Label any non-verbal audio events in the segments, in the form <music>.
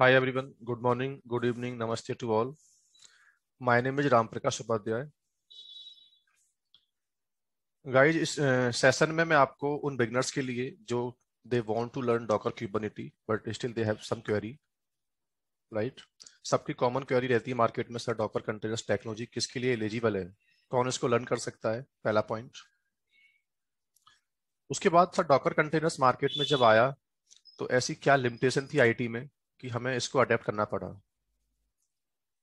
Hi everyone. Good morning, good evening, namaste to all. My name is Ramprakash Upadhyay. Guys इस session में मैं आपको उन beginners के लिए जो they want to learn Docker Kubernetes but still they have some query right सबकी common query रहती है मार्केट में सर डॉकर कंटेनर्स टेक्नोलॉजी किसके लिए एलिजिबल है कौन इसको लर्न कर सकता है पहला पॉइंट उसके बाद सर डॉकर कंटेनर्स मार्केट में जब आया तो ऐसी क्या लिमिटेशन थी आईटी में कि हमें इसको अडेप्ट करना पड़ा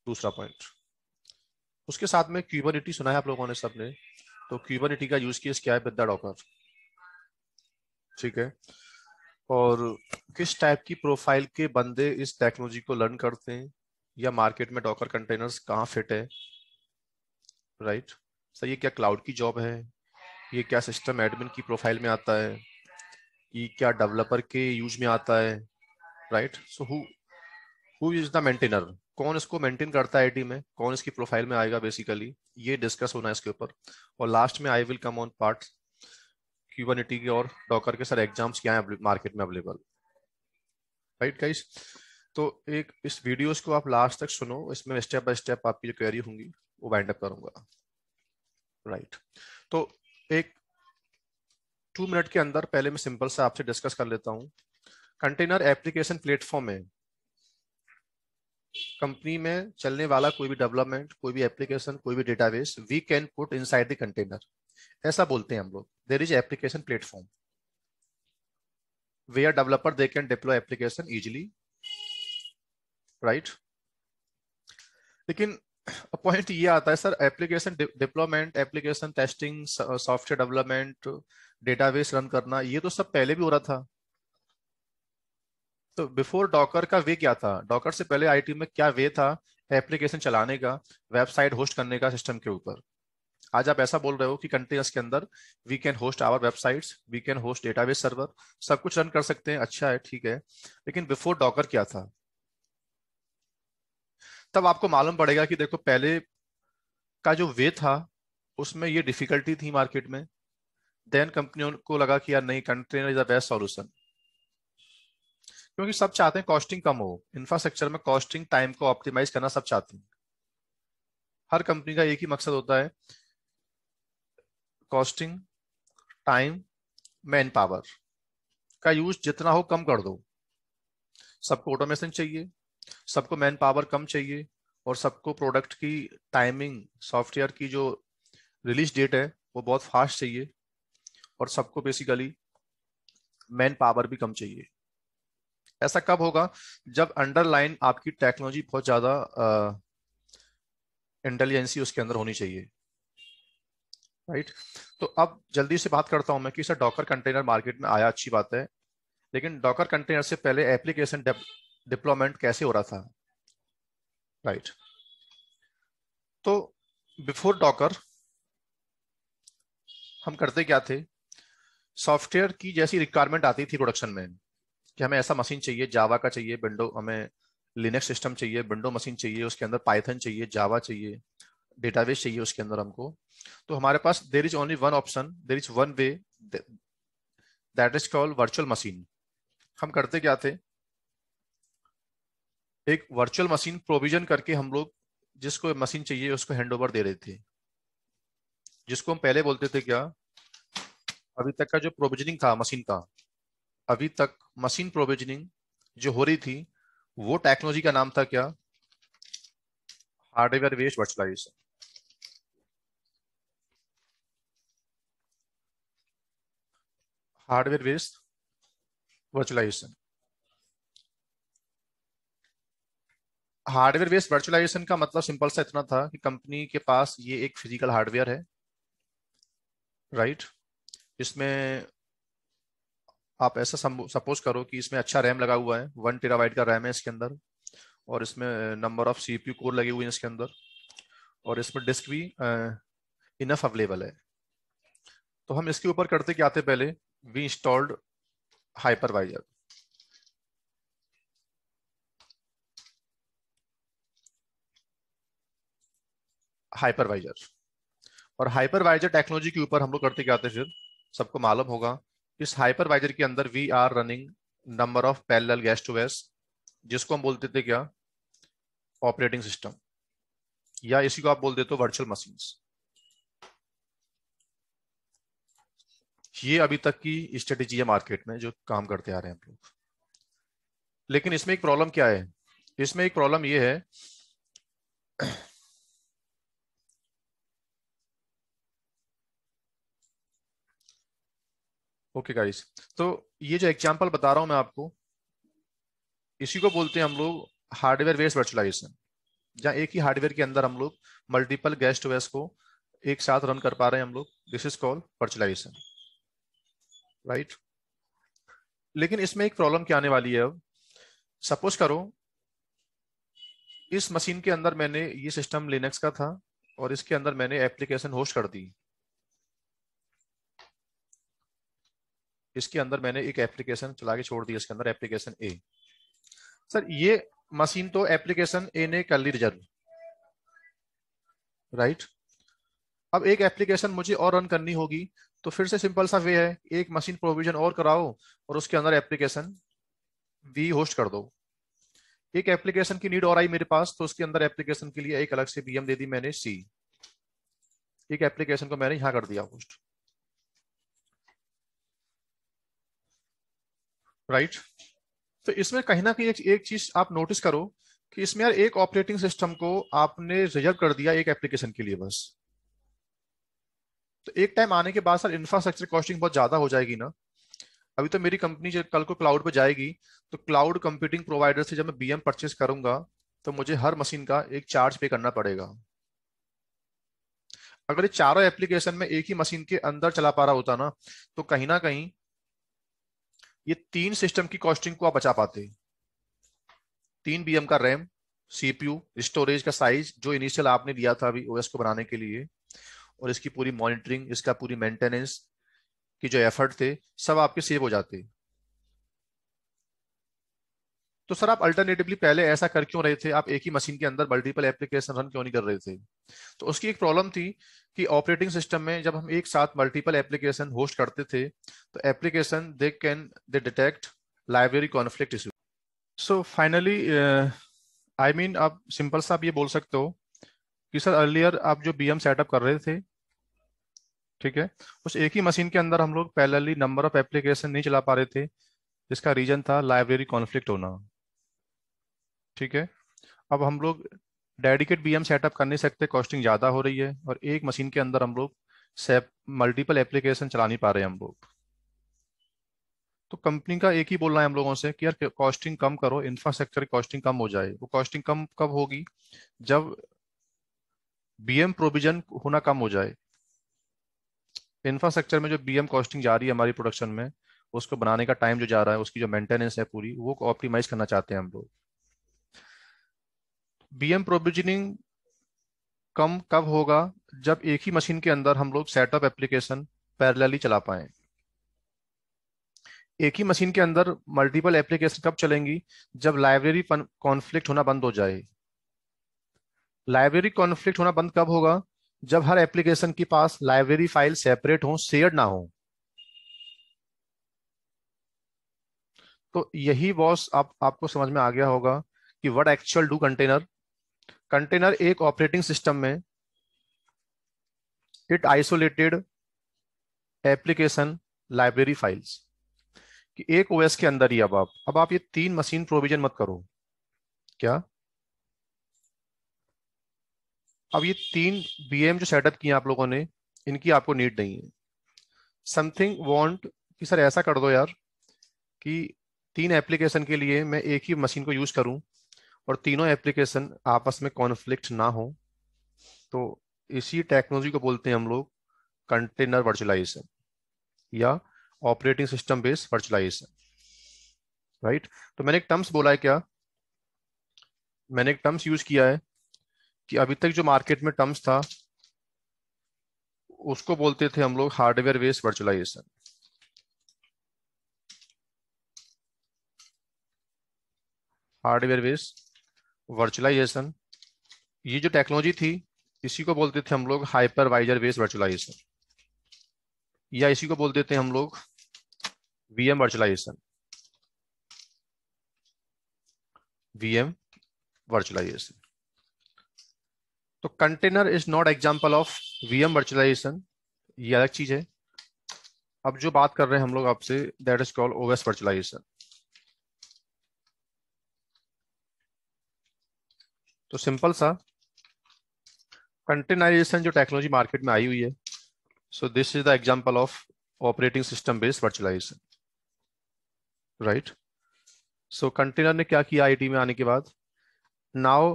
दूसरा पॉइंट उसके साथ में क्यूबनिटी सुना है आप लोगों ने सबने तो क्यूबनिटी का यूज किया क्या है डॉकर ठीक है और किस टाइप की प्रोफाइल के बंदे इस टेक्नोलॉजी को लर्न करते हैं या मार्केट में डॉकर कंटेनर्स कहाँ फिट है राइट सर ये क्या क्लाउड की जॉब है ये क्या सिस्टम एडमिन की प्रोफाइल में आता है ये क्या डेवलपर के यूज में आता है right so who who is the maintainer कौन इसको मेंटेन करता है आईटी में कौन इसकी प्रोफाइल में आएगा बेसिकली ये डिस्कस होना है इसके ऊपर और लास्ट में I will come on part Kubernetes के और डॉकर के सर एग्जाम्स क्या हैं मार्केट में अवेलेबल राइट गाइस तो एक इस वीडियोस को आप लास्ट तक सुनो इसमें स्टेप बाय स्टेप आपकी जो क्वेरी होंगी वो वाइंड अप करूंगा राइट तो एक टू मिनट के अंदर पहले मैं सिंपल से आपसे डिस्कस कर लेता हूँ कंटेनर एप्लीकेशन प्लेटफॉर्म में कंपनी में चलने वाला कोई भी डेवलपमेंट कोई भी एप्लीकेशन कोई भी database we can put inside the container ऐसा बोलते हैं हम लोग there is application platform are developer they can deploy application easily right लेकिन पॉइंट ये आता है sir application deployment application testing software development database run करना ये तो सब पहले भी हो रहा था तो बिफोर डॉकर का वे क्या था डॉकर से पहले आईटी में क्या वे था एप्लीकेशन चलाने का वेबसाइट होस्ट करने का सिस्टम के ऊपर आज आप ऐसा बोल रहे हो कि कंटेनर्स के अंदर we can host our websites we can host database server सब कुछ रन कर सकते हैं अच्छा है ठीक है लेकिन बिफोर डॉकर क्या था तब आपको मालूम पड़ेगा कि देखो पहले का जो वे था उसमें ये डिफिकल्टी थी मार्केट में देन कंपनियों को लगा कि यार नहीं container is the best solution क्योंकि सब चाहते हैं कॉस्टिंग कम हो इंफ्रास्ट्रक्चर में कॉस्टिंग टाइम को ऑप्टिमाइज करना सब चाहते हैं हर कंपनी का एक ही मकसद होता है कॉस्टिंग टाइम मैन पावर का यूज जितना हो कम कर दो सबको ऑटोमेशन चाहिए सबको मैन पावर कम चाहिए और सबको प्रोडक्ट की टाइमिंग सॉफ्टवेयर की जो रिलीज डेट है वो बहुत फास्ट चाहिए और सबको बेसिकली मैन पावर भी कम चाहिए ऐसा कब होगा जब अंडरलाइन आपकी टेक्नोलॉजी बहुत ज्यादा इंटेलिजेंसी उसके अंदर होनी चाहिए राइट right? तो अब जल्दी से बात करता हूं मैं कि सर डॉकर कंटेनर मार्केट में आया अच्छी बात है लेकिन डॉकर कंटेनर से पहले एप्लीकेशन डिप्लॉयमेंट कैसे हो रहा था राइट right. तो बिफोर डॉकर हम करते क्या थे सॉफ्टवेयर की जैसी रिक्वायरमेंट आती थी प्रोडक्शन में कि हमें ऐसा मशीन चाहिए जावा का चाहिए विंडो हमें लिनक्स सिस्टम चाहिए विंडो मशीन चाहिए उसके अंदर पाइथन चाहिए जावा चाहिए डेटाबेस चाहिए उसके अंदर हमको तो हमारे पास there is only one option there is one way that is called virtual machine हम करते क्या थे एक वर्चुअल मशीन प्रोविजन करके हम लोग जिसको मशीन चाहिए उसको हैंड ओवर दे रहे थे जिसको हम पहले बोलते थे क्या अभी तक का जो प्रोविजनिंग था मशीन का अभी तक मशीन प्रोविजनिंग जो हो रही थी वो टेक्नोलॉजी का नाम था क्या hardware based virtualization hardware based virtualization hardware based virtualization का मतलब सिंपल सा इतना था कि कंपनी के पास ये एक फिजिकल हार्डवेयर है राइट right? इसमें आप ऐसा सपोज करो कि इसमें अच्छा रैम लगा हुआ है वन टेराबाइट का रैम है इसके अंदर और इसमें नंबर ऑफ सीपीयू कोर लगे हुए हैं इसके अंदर और इसमें डिस्क भी इनफ अवेलेबल है तो हम इसके ऊपर करते क्या आते पहले वी इंस्टॉल्ड हाइपरवाइजर हाइपरवाइजर और हाइपरवाइजर टेक्नोलॉजी के ऊपर हम लोग करते क्या आते फिर सबको मालूम होगा इस हाइपरवाइजर के अंदर we are running number of parallel guest to guest जिसको हम बोलते थे क्या ऑपरेटिंग सिस्टम या इसी को आप बोल देते हो वर्चुअल मशीन ये अभी तक की स्ट्रेटेजी है मार्केट में जो काम करते आ रहे हैं हम लोग लेकिन इसमें एक प्रॉब्लम क्या है इसमें एक प्रॉब्लम ये है ओके गाइस तो ये जो एग्जांपल बता रहा हूं मैं आपको इसी को बोलते हैं हम लोग हार्डवेयर वेस्ट वर्चुअलाइजेशन जहाँ एक ही हार्डवेयर के अंदर हम लोग मल्टीपल गेस्ट वेस्ट को एक साथ रन कर पा रहे हैं हम लोग this is called virtualization right लेकिन इसमें एक प्रॉब्लम क्या आने वाली है अब सपोज करो इस मशीन के अंदर मैंने ये सिस्टम लिनक्स का था और इसके अंदर मैंने एप्लीकेशन होस्ट कर दी इसके अंदर मैंने एक एप्लीकेशन चला के छोड़ दिया इसके अंदर एप्लीकेशन ए सर ये मशीन तो एप्लीकेशन ए ने कर ली रिजर्व राइट अब एक एप्लीकेशन मुझे और रन करनी होगी तो फिर से सिंपल सा वे है एक मशीन प्रोविजन और कराओ और उसके अंदर एप्लीकेशन वी होस्ट कर दो एक एप्लीकेशन की नीड और आई मेरे पास तो उसके अंदर एप्लीकेशन के लिए एक अलग से बीएम दे दी मैंने सी एक एप्लीकेशन को मैंने यहां कर दिया होस्ट राइट तो इसमें कहीं ना कहीं एक, चीज आप नोटिस करो कि इसमें यार एक ऑपरेटिंग सिस्टम को आपने रिजर्व कर दिया एक एप्लीकेशन के लिए बस तो एक टाइम आने के बाद सर इंफ्रास्ट्रक्चर कॉस्टिंग बहुत ज्यादा हो जाएगी ना अभी तो मेरी कंपनी जब कल को क्लाउड पर जाएगी तो क्लाउड कंप्यूटिंग प्रोवाइडर से जब मैं बीएम परचेस करूंगा तो मुझे हर मशीन का एक चार्ज पे करना पड़ेगा अगर ये चारों एप्लीकेशन में एक ही मशीन के अंदर चला पा रहा होता ना तो कहीं ना कहीं ये तीन सिस्टम की कॉस्टिंग को आप बचा पाते तीन बीएम का रैम सीपीयू स्टोरेज का साइज जो इनिशियल आपने दिया था अभी ओएस को बनाने के लिए और इसकी पूरी मॉनिटरिंग इसका पूरी मेंटेनेंस की जो एफर्ट थे सब आपके सेव हो जाते तो सर आप अल्टरनेटिवली पहले ऐसा कर क्यों रहे थे आप एक ही मशीन के अंदर मल्टीपल एप्लीकेशन रन क्यों नहीं कर रहे थे तो उसकी एक प्रॉब्लम थी कि ऑपरेटिंग सिस्टम में जब हम एक साथ मल्टीपल एप्लीकेशन होस्ट करते थे तो application they can they detect library conflict issue so finally I mean आप सिंपल सा आप ये बोल सकते हो कि सर अर्लियर आप जो बी सेटअप कर रहे थे ठीक है उस एक ही मशीन के अंदर हम लोग पैरेलली नंबर ऑफ एप्लीकेशन नहीं चला पा रहे थे जिसका रीजन था लाइब्रेरी कॉन्फ्लिक्ट होना ठीक है अब हम लोग डेडिकेट बीएम सेटअप कर नहीं सकते कॉस्टिंग ज़्यादा हो रही है और एक मशीन के अंदर हम लोग मल्टीपल एप्लीकेशन चला नहीं पा रहे हैं हम लोग तो कंपनी का एक ही बोलना है हम लोगों से कि यार कॉस्टिंग कम करो इंफ्रास्ट्रक्चर की कॉस्टिंग कम हो जाए वो कॉस्टिंग कम कब होगी जब बीएम प्रोविजन होना कम हो जाए इंफ्रास्ट्रक्चर में जो बीएम कॉस्टिंग जा रही है हमारी प्रोडक्शन में उसको बनाने का टाइम जो जा रहा है उसकी जो मेंटेनेंस है पूरी वो ऑप्टिमाइज करना चाहते हैं हम लोग बीएम प्रोविजनिंग कम कब होगा जब एक ही मशीन के अंदर हम लोग सेटअप एप्लीकेशन पैरेलली चला पाए एक ही मशीन के अंदर मल्टीपल एप्लीकेशन कब चलेंगी जब लाइब्रेरी कॉन्फ्लिक्ट होना बंद हो जाए लाइब्रेरी कॉन्फ्लिक्ट होना बंद कब होगा जब हर एप्लीकेशन के पास लाइब्रेरी फाइल सेपरेट हो शेयर ना हो तो यही बॉस आप आपको समझ में आ गया होगा कि what actual do container container एक ऑपरेटिंग सिस्टम में it isolated application library files कि एक ओएस के अंदर ही अब आप अब आप ये तीन मशीन प्रोविजन मत करो क्या अब ये तीन बीएम जो सेटअप किए आप लोगों ने इनकी आपको नीड नहीं है समथिंग वांट कि सर ऐसा कर दो यार कि तीन एप्लीकेशन के लिए मैं एक ही मशीन को यूज करूं और तीनों एप्लीकेशन आपस में कॉन्फ्लिक्ट ना हो तो इसी टेक्नोलॉजी को बोलते हैं हम लोग कंटेनर वर्चुअलाइजेशन या operating system based virtualisation right तो मैंने एक टर्म्स बोला है क्या मैंने एक टर्म्स यूज किया है कि अभी तक जो मार्केट में टर्म्स था उसको बोलते थे हम लोग hardware based virtualization hardware based virtualization ये जो टेक्नोलॉजी थी इसी को बोलते थे हम लोग हाइपरवाइजर बेस्ड वर्चुअलाइजेशन या इसी को बोलते थे हम लोग वीएम वर्चुअलाइजेशन वीएम वर्चुअलाइजेशन तो container is not example of VM virtualization ये अलग चीज है अब जो बात कर रहे हैं हम लोग आपसे that is called OS virtualisation तो सिंपल सा कंटेनाइजेशन जो टेक्नोलॉजी मार्केट में आई हुई है so this is the example of operating system based virtualisation right so container ने क्या किया आईटी में आने के बाद now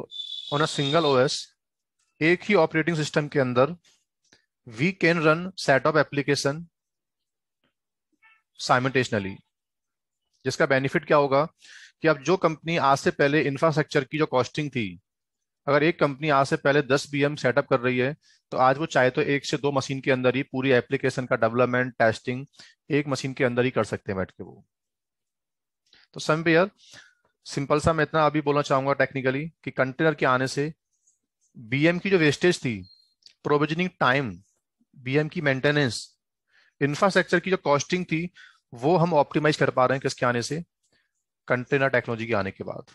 on a single OS एक ही ऑपरेटिंग सिस्टम के अंदर we can run set of application simultaneously जिसका बेनिफिट क्या होगा कि अब जो कंपनी आज से पहले इंफ्रास्ट्रक्चर की जो कॉस्टिंग थी अगर एक कंपनी आज से पहले 10 बीएम सेटअप कर रही है तो आज वो चाहे तो एक से दो मशीन के अंदर ही पूरी एप्लीकेशन का डेवलपमेंट टेस्टिंग एक मशीन के अंदर ही कर सकते हैं बैठ के वो तो समवेयर सिंपल सा मैं इतना अभी बोलना चाहूंगा टेक्निकली कि कंटेनर के आने से बीएम की जो वेस्टेज थी प्रोविजनिंग टाइम बीएम की मेंटेनेंस इंफ्रास्ट्रक्चर की जो कॉस्टिंग थी वो हम ऑप्टिमाइज कर पा रहे हैं किसके आने से कंटेनर टेक्नोलॉजी के आने के बाद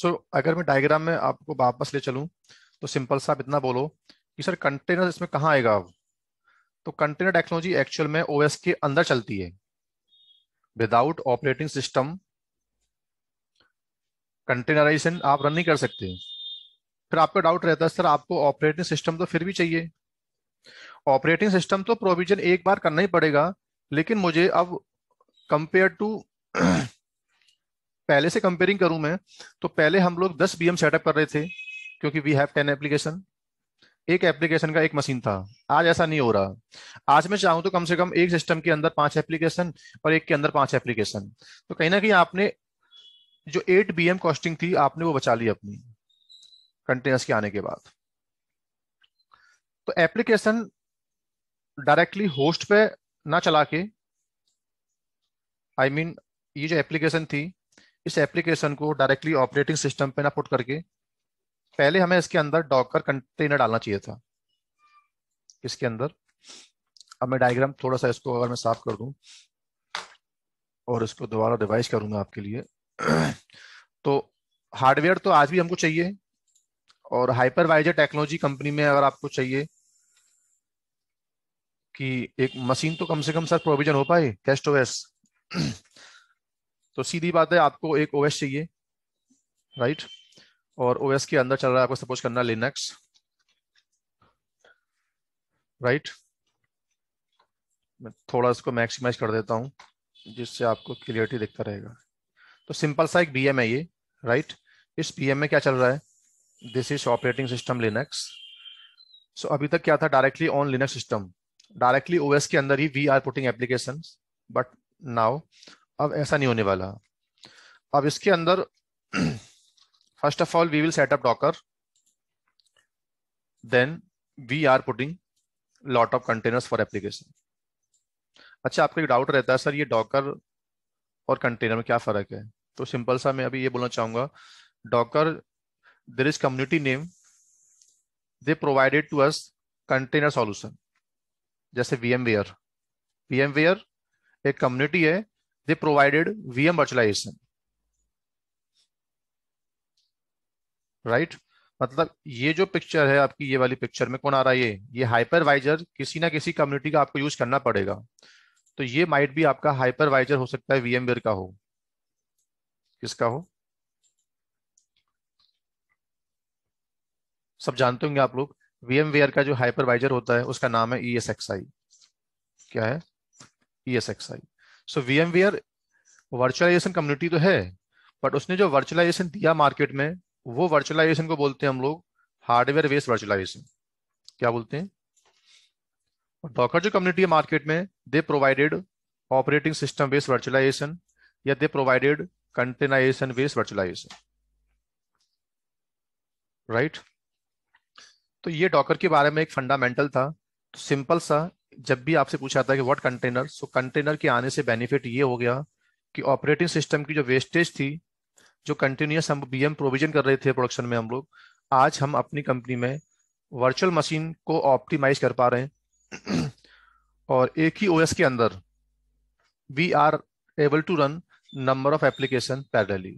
सो so, अगर मैं डायग्राम में आपको वापस ले चलूँ तो सिंपल सा आप इतना बोलो कि सर कंटेनर इसमें कहाँ आएगा अब तो कंटेनर टेक्नोलॉजी एक्चुअल में ओएस के अंदर चलती है विदाउट ऑपरेटिंग सिस्टम कंटेनराइजेशन आप रन नहीं कर सकते फिर आपका डाउट रहता है सर आपको ऑपरेटिंग सिस्टम तो फिर भी चाहिए ऑपरेटिंग सिस्टम तो प्रोविजन एक बार करना ही पड़ेगा लेकिन मुझे अब कंपेयर टू पहले से कंपेयरिंग करूं मैं तो पहले हम लोग 10 बीएम सेटअप कर रहे थे क्योंकि वी हैव 10 एप्लीकेशन एक एप्लीकेशन का एक मशीन था आज ऐसा नहीं हो रहा आज मैं चाहूं तो कम से कम एक सिस्टम के अंदर पांच एप्लीकेशन और एक के अंदर पांच एप्लीकेशन तो कहीं ना कहीं आपने जो एट बी कॉस्टिंग थी आपने वो बचा ली अपनी कंटेनर्स के आने के बाद तो एप्लीकेशन डायरेक्टली होस्ट पे ना चला के आई I मीन mean, ये जो एप्लीकेशन थी इस एप्लीकेशन को डायरेक्टली ऑपरेटिंग सिस्टम पे ना पुट करके पहले हमें इसके अंदर डॉकर कंटेनर डालना चाहिए था इसके अंदर अब मैं डायग्राम थोड़ा सा इसको अगर मैं साफ कर दूं और इसको दोबारा रिवाइज करूंगा आपके लिए तो हार्डवेयर तो आज भी हमको चाहिए और हाइपरवाइजर टेक्नोलॉजी कंपनी में अगर आपको चाहिए कि एक मशीन तो कम से कम सर प्रोविजन हो पाए कैस्टोवेस तो सीधी बात है आपको एक ओएस चाहिए राइट और ओएस के अंदर चल रहा है आपको सपोज करना लिनक्स राइट मैं थोड़ा इसको मैक्सिमाइज कर देता हूं जिससे आपको क्लियरिटी दिखता रहेगा तो सिंपल सा एक बी है ये राइट इस बीएम में क्या चल रहा है this is operating system Linux so अभी तक क्या था directly on Linux system directly OS के अंदर ही we are putting application but now अब ऐसा नहीं होने वाला अब इसके अंदर first of all we will set up Docker then we are putting lot of of for application अच्छा आपको एक डाउट रहता है सर ये डॉकर और कंटेनर में क्या फर्क है तो सिंपल सा मैं अभी ये बोलना चाहूंगा Docker there is community name they provided to us container solution जैसे VMware VMware एक कम्युनिटी है they provided VM virtualization. Right right? मतलब ये जो पिक्चर है आपकी ये वाली पिक्चर में कौन आ रहा है ये ये हाइपरवाइजर किसी ना किसी कम्युनिटी का आपको यूज करना पड़ेगा तो ये माइट भी आपका हाइपरवाइजर हो सकता है वीएमवेयर का हो किसका हो सब जानते होंगे आप लोग वीएमवेयर का जो हाइपरवाइजर होता है उसका नाम है ई e क्या है E e so V virtualization community तो है बट उसने जो वर्चुअलाइजेशन दिया मार्केट में वो वर्चुअलाइजेशन को बोलते हैं हम लोग हार्डवेयर बेस्ड वर्चुअलाइजेशन क्या बोलते हैं डॉकर जो कम्युनिटी है मार्केट में they provided operating system based virtualization या they provided containerization based virtualisation right तो ये डॉकर के बारे में एक फंडामेंटल था सिंपल सा जब भी आपसे पूछा जाता है कि व्हाट कंटेनर सो कंटेनर के आने से बेनिफिट ये हो गया कि ऑपरेटिंग सिस्टम की जो वेस्टेज थी जो कंटिन्यूस हम बीएम प्रोविजन कर रहे थे प्रोडक्शन में हम लोग आज हम अपनी कंपनी में वर्चुअल मशीन को ऑप्टिमाइज कर पा रहे हैं <clears throat> और एक ही ओएस के अंदर we are able to run number of application parallelly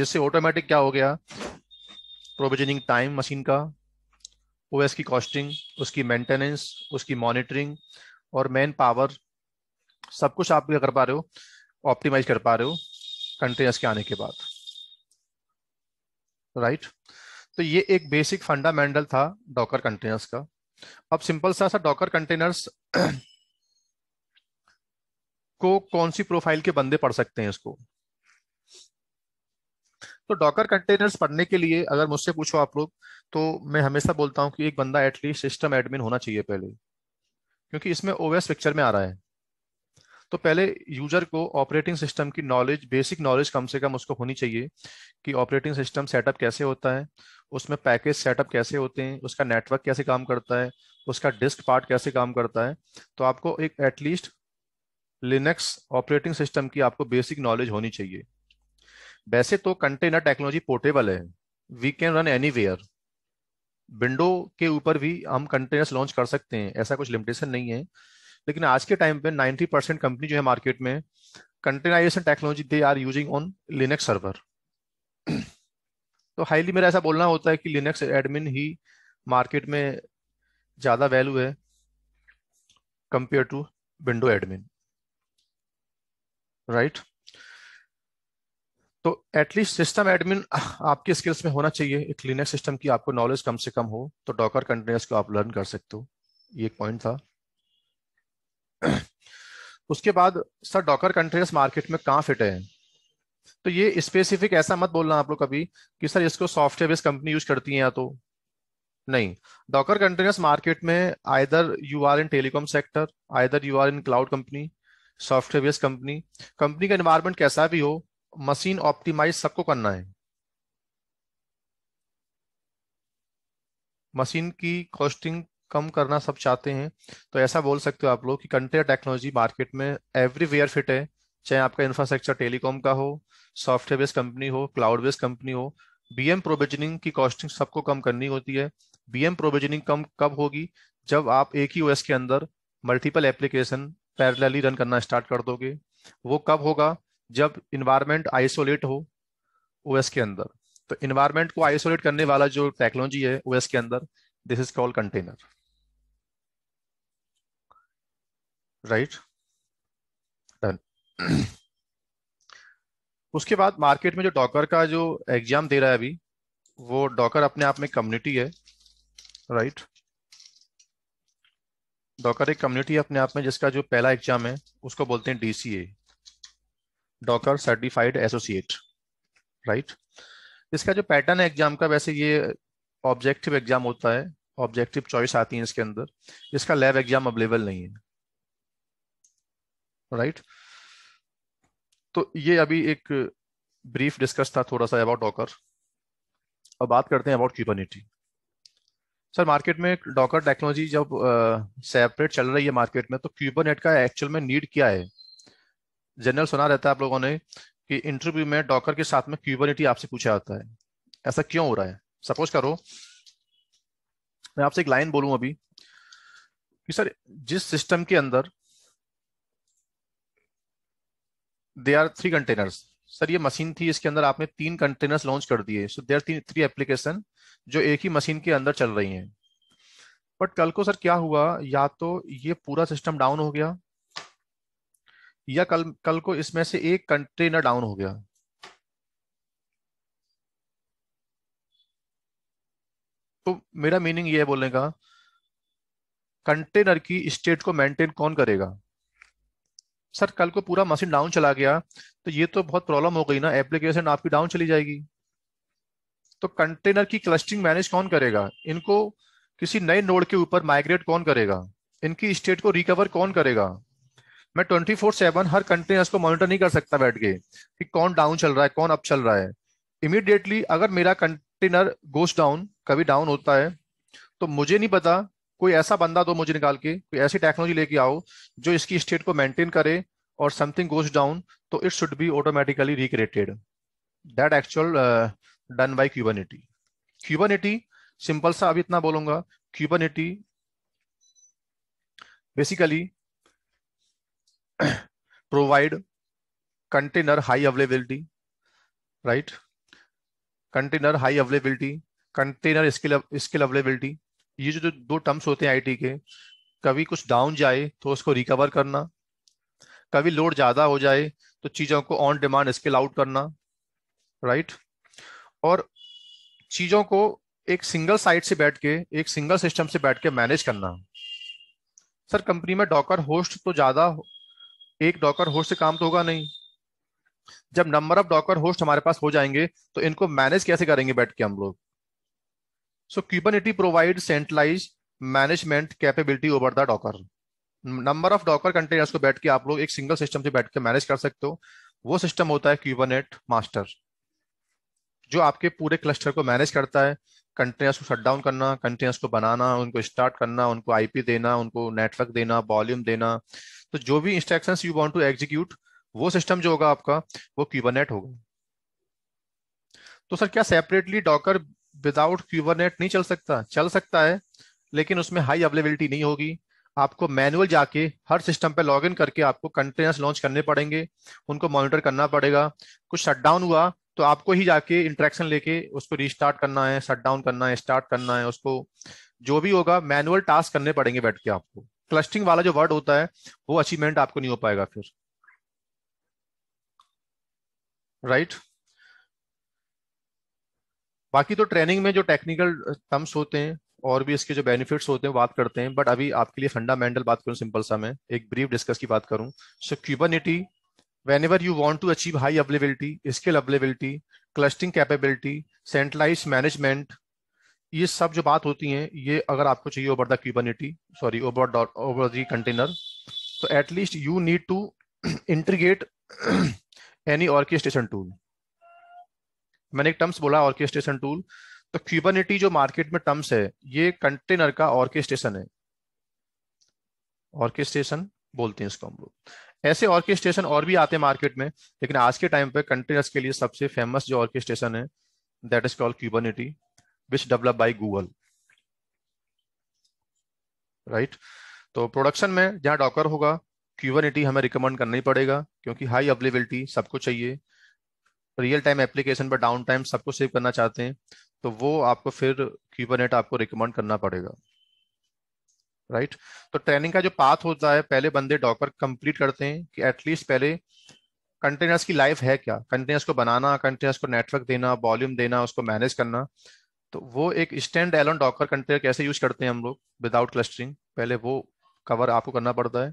जिससे ऑटोमेटिक क्या हो गया प्रोविजनिंग टाइम मशीन का ओ की कॉस्टिंग उसकी मेंटेनेंस उसकी मॉनिटरिंग और मैन पावर सब कुछ आप कर पा रहे हो ऑप्टिमाइज कर पा रहे हो कंटेनर्स के आने के बाद राइट right? तो ये एक बेसिक फंडामेंटल था डॉकर कंटेनर्स का अब सिंपल सा सा डॉकर कंटेनर्स को कौन सी प्रोफाइल के बंदे पढ़ सकते हैं इसको तो डॉकर कंटेनर्स पढ़ने के लिए अगर मुझसे पूछो आप लोग तो मैं हमेशा बोलता हूँ कि एक बंदा एटलीस्ट सिस्टम एडमिन होना चाहिए पहले क्योंकि इसमें ओएस पिक्चर में आ रहा है तो पहले यूजर को ऑपरेटिंग सिस्टम की नॉलेज बेसिक नॉलेज कम से कम उसको होनी चाहिए कि ऑपरेटिंग सिस्टम सेटअप कैसे होता है उसमें पैकेज सेटअप कैसे होते हैं उसका नेटवर्क कैसे काम करता है उसका डिस्क पार्ट कैसे काम करता है तो आपको एक एटलीस्ट लिनक्स ऑपरेटिंग सिस्टम की आपको बेसिक नॉलेज होनी चाहिए वैसे तो कंटेनर टेक्नोलॉजी पोर्टेबल है we can run any window के ऊपर भी हम कंटेनर्स लॉन्च कर सकते हैं ऐसा कुछ लिमिटेशन नहीं है लेकिन आज के टाइम पे 90 परसेंट कंपनी जो है मार्केट में containerization technology they are using on Linux server तो हाईली मेरा ऐसा बोलना होता है कि लिनक्स एडमिन ही मार्केट में ज़्यादा वैल्यू है compare to window admin right तो एटलीस्ट सिस्टम एडमिन आपके स्किल्स में होना चाहिए एक क्लीनर सिस्टम की आपको नॉलेज कम से कम हो तो डॉकर कंटेनर्स को आप लर्न कर सकते हो ये एक पॉइंट था <clears throat> उसके बाद सर डॉकर कंटेनर्स मार्केट में कहाँ फिट है तो ये स्पेसिफिक ऐसा मत बोलना आप लोग कभी कि सर इसको सॉफ्टवेयर बेस्ड कंपनी यूज करती है या तो नहीं डॉकर कंटेनर्स मार्केट में either you are in telecom sector either you are in cloud company software based company company का इन्वायरमेंट कैसा भी हो मशीन ऑप्टिमाइज सबको करना है मशीन की कॉस्टिंग कम करना सब चाहते हैं तो ऐसा बोल सकते हो आप लोग कि कंटेनर टेक्नोलॉजी मार्केट में एवरीवेयर फिट है चाहे आपका इंफ्रास्ट्रक्चर टेलीकॉम का हो सॉफ्टवेयर बेस्ड कंपनी हो क्लाउड बेस्ड कंपनी हो बीएम प्रोविजनिंग की कॉस्टिंग सबको कम करनी होती है बीएम प्रोविजनिंग कम कब होगी जब आप एक ही ओएस के अंदर मल्टीपल एप्लीकेशन पैरेलली रन करना स्टार्ट कर दोगे वो कब होगा जब इन्वायरमेंट आइसोलेट हो ओएस के अंदर तो इन्वायरमेंट को आइसोलेट करने वाला जो टेक्नोलॉजी है ओएस के अंदर this is called container right done उसके बाद मार्केट में जो डॉकर का जो एग्जाम दे रहा है अभी वो डॉकर अपने आप में कम्युनिटी है राइट right? डॉकर एक कम्युनिटी है अपने आप में जिसका जो पहला एग्जाम है उसको बोलते हैं DCA Docker certified associate right इसका जो पैटर्न है एग्जाम का वैसे ये ऑब्जेक्टिव एग्जाम होता है ऑब्जेक्टिव चॉइस आती है इसके अंदर इसका लैब एग्जाम अवेलेबल नहीं है राइट right? तो ये अभी एक ब्रीफ डिस्कस था थोड़ा सा अबाउट डॉकर अब बात करते हैं अबाउट क्यूबनिटी सर मार्केट में डॉकर टेक्नोलॉजी जब सेपरेट चल रही है मार्केट में तो क्यूबनेट का एक्चुअल में नीड क्या है जनरल सुना रहता है आप लोगों ने कि इंटरव्यू में डॉकर के साथ में क्यूबरिटी आपसे पूछा जाता है ऐसा क्यों हो रहा है सपोज करो मैं आपसे एक लाइन बोलूं अभी कि सर जिस सिस्टम के अंदर they are three containers sir ये मशीन थी इसके अंदर आपने तीन कंटेनर्स लॉन्च कर दिए सो देर तीन थ्री एप्लीकेशन जो एक ही मशीन के अंदर चल रही हैं बट कल को सर क्या हुआ या तो ये पूरा सिस्टम डाउन हो गया या कल कल को इसमें से एक कंटेनर डाउन हो गया तो मेरा मीनिंग यह है बोलने का कंटेनर की स्टेट को मेंटेन कौन करेगा सर कल को पूरा मशीन डाउन चला गया तो ये तो बहुत प्रॉब्लम हो गई ना एप्लीकेशन आपकी डाउन चली जाएगी तो कंटेनर की क्लस्टिंग मैनेज कौन करेगा इनको किसी नए नोड के ऊपर माइग्रेट कौन करेगा इनकी स्टेट को रिकवर कौन करेगा मैं ट्वेंटी फोर सेवन हर कंटिन्यूस को मॉनिटर नहीं कर सकता बैठ के कि कौन डाउन चल रहा है कौन अप चल रहा है इमिडिएटली अगर मेरा कंटेनर गोस डाउन कभी डाउन होता है तो मुझे नहीं पता कोई ऐसा बंदा दो मुझे निकाल के कोई ऐसी टेक्नोलॉजी लेके आओ जो इसकी स्टेट को मेंटेन करे और समथिंग गोस डाउन तो it should be automatically recreated that actual done by Kubernetes Kubernetes simple सा अभी इतना बोलूंगा Kubernetes basically <clears throat> provide container high availability right container high availability container scale scale availability ये जो दो टर्म्स होते हैं आईटी के कभी कुछ डाउन जाए तो उसको रिकवर करना कभी लोड ज़्यादा हो जाए तो चीज़ों को ऑन डिमांड स्किल आउट करना राइट और चीज़ों को एक सिंगल साइट से बैठ के एक सिंगल सिस्टम से बैठ के मैनेज करना सर कंपनी में डॉकर होस्ट तो ज़्यादा एक डॉकर होस्ट से काम तो होगा नहीं जब नंबर ऑफ डॉकर होस्ट हमारे पास हो जाएंगे तो इनको मैनेज कैसे करेंगे बैठ के हम लोग so Kubernetes provide centralize management capability over the Docker number of Docker containers को बैठ के आप लोग एक सिंगल सिस्टम से बैठ के मैनेज कर सकते हो वो सिस्टम होता है क्यूबरनेट मास्टर जो आपके पूरे क्लस्टर को मैनेज करता है कंटेनर्स को शट डाउन करना कंटेनर्स को बनाना उनको स्टार्ट करना उनको आईपी देना उनको नेटवर्क देना वॉल्यूम देना तो जो भी instruction you want to execute वो सिस्टम जो होगा आपका वो क्यूबरनेट होगा तो सर क्या सेपरेटली डॉकर विदाउट क्यूबरनेट नहीं चल सकता चल सकता है लेकिन उसमें हाई अवेलेबिलिटी नहीं होगी आपको मैनुअल जाके हर सिस्टम पे लॉगिन करके आपको कंटेनर्स लॉन्च करने पड़ेंगे उनको मॉनिटर करना पड़ेगा कुछ शटडाउन हुआ तो आपको ही जाके इंट्रैक्शन लेके उसको रिस्टार्ट करना है शटडाउन करना है स्टार्ट करना है उसको जो भी होगा मैनुअल टास्क करने पड़ेंगे बैठ के आपको क्लस्टिंग वाला जो वर्ड होता है वो अचीवमेंट आपको नहीं हो पाएगा फिर राइट बाकी तो ट्रेनिंग में जो टेक्निकल टर्म्स होते हैं और भी इसके जो बेनिफिट्स होते हैं बात करते हैं बट अभी आपके लिए फंडामेंटल बात करूं सिंपल सा मैं एक ब्रीफ डिस्कस की बात करूं so Kubernetes whenever you want to achieve high availability scale availability clustering capability centralize management ये सब जो बात होती हैं ये अगर आपको चाहिए over the Kubernetes sorry over over the container तो at least you need to integrate any orchestration tool मैंने एक टर्म्स बोला ऑर्केस्ट्रेशन टूल तो क्यूबनिटी जो मार्केट में टर्म्स है ये कंटेनर का ऑर्केस्ट्रेशन है ऑर्केस्ट्रेशन बोलते हैं इसको हम लोग ऐसे ऑर्केस्ट्रेशन और भी आते हैं मार्केट में लेकिन आज के टाइम पे कंटेनर्स के लिए सबसे फेमस जो ऑर्केस्ट्रेशन है that is called Kubernetes which developed by Google. Right right? तो प्रोडक्शन में जहाँ डॉकर होगा क्यूवन हमें रिकमेंड करना ही पड़ेगा क्योंकि हाई अवेलेबिलिटी सबको चाहिए रियल टाइम एप्लीकेशन पर डाउन टाइम सबको सेव करना चाहते हैं तो वो आपको फिर क्यूवन आपको रिकमेंड करना पड़ेगा राइट right? तो ट्रेनिंग का जो पाथ होता है पहले बंदे डॉकर कंप्लीट करते हैं कि एटलीस्ट पहले कंटेनर्स की लाइफ है क्या कंटेनर्स को बनाना कंटेनर्स को नेटवर्क देना वॉल्यूम देना उसको मैनेज करना तो वो एक स्टैंड एलोन डॉकर कंटेनर कैसे यूज करते हैं हम लोग विदाउट क्लस्टरिंग पहले वो कवर आपको करना पड़ता है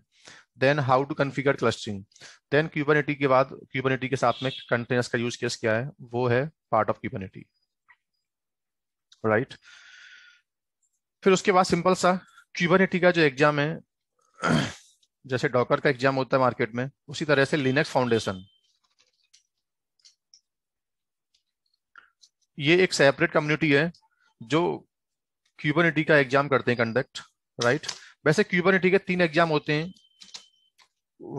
then how to configure clustering then Kubernetes के बाद क्यूबनिटी के साथ में कंटेनर्स का यूज केस क्या है वो है पार्ट ऑफ क्यूबनिटी राइट फिर उसके बाद सिंपल सा क्यूबनिटी का जो एग्जाम है <clears throat> जैसे डॉकर का एग्जाम होता है मार्केट में उसी तरह से लिनक्स फाउंडेशन ये एक सेपरेट कम्युनिटी है जो क्यूबनिटी का एग्जाम करते हैं कंडक्ट राइट वैसे क्यूबनिटी के तीन एग्जाम होते हैं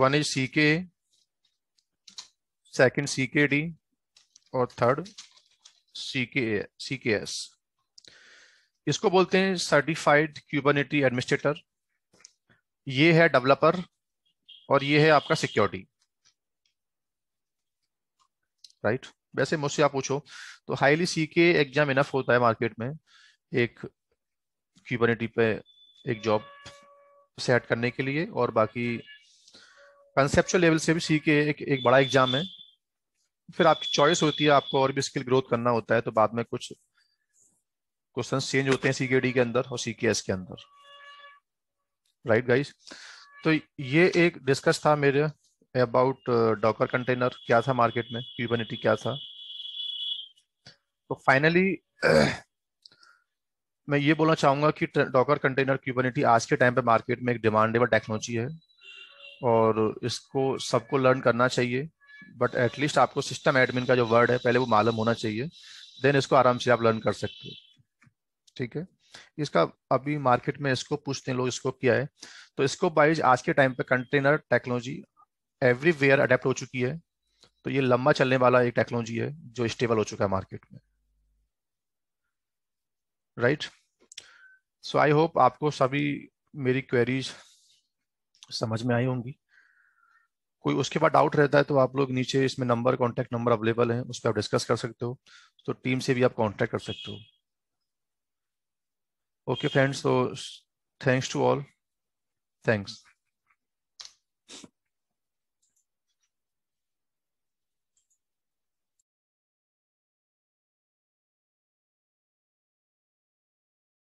वन इज सी के सेकेंड सी के डी और थर्ड सी के सी के एस इसको बोलते हैं सर्टिफाइड क्यूबनिटी एडमिनिस्ट्रेटर ये है डेवलपर और ये है आपका सिक्योरिटी राइट right? वैसे मुझसे आप पूछो तो हाईली सी के एग्जाम इनफ होता है मार्केट में एक क्यूबनिटी पे एक जॉब सेट करने के लिए और बाकी कंसेप्चुअल लेवल से भी सी के एक एक बड़ा एग्जाम है फिर आपकी चॉइस होती है आपको और भी स्किल ग्रोथ करना होता है तो बाद में कुछ क्वेश्चन चेंज होते हैं सी के डी के अंदर और सी के एस के अंदर राइट right गाइस तो ये एक डिस्कस था मेरे अबाउट डॉकर कंटेनर क्या था मार्केट में क्यूबनिटी क्या था तो फाइनली <clears throat> मैं ये बोलना चाहूंगा कि डॉकर कंटेनर क्यूबनिटी आज के टाइम पे मार्केट में एक डिमांडेबल टेक्नोलॉजी है और इसको सबको लर्न करना चाहिए बट एटलीस्ट आपको सिस्टम एडमिन का जो वर्ड है पहले वो मालूम होना चाहिए देन इसको आराम से आप लर्न कर सकते हो ठीक है इसका अभी मार्केट में इसको पूछते हैं लोग इसको किया है तो इसको बाइज आज के टाइम पे कंटेनर टेक्नोलॉजी एवरीवेयर अडेप्ट हो चुकी है तो ये लंबा चलने वाला एक टेक्नोलॉजी है जो स्टेबल हो चुका है मार्केट में राइट सो आई होप आपको सभी मेरी क्वेरीज समझ में आई होंगी कोई उसके बाद डाउट रहता है तो आप लोग नीचे इसमें नंबर कांटेक्ट नंबर अवेलेबल है उस पर आप डिस्कस कर सकते हो तो टीम से भी आप कांटेक्ट कर सकते हो ओके फ्रेंड्स तो थैंक्स टू ऑल थैंक्स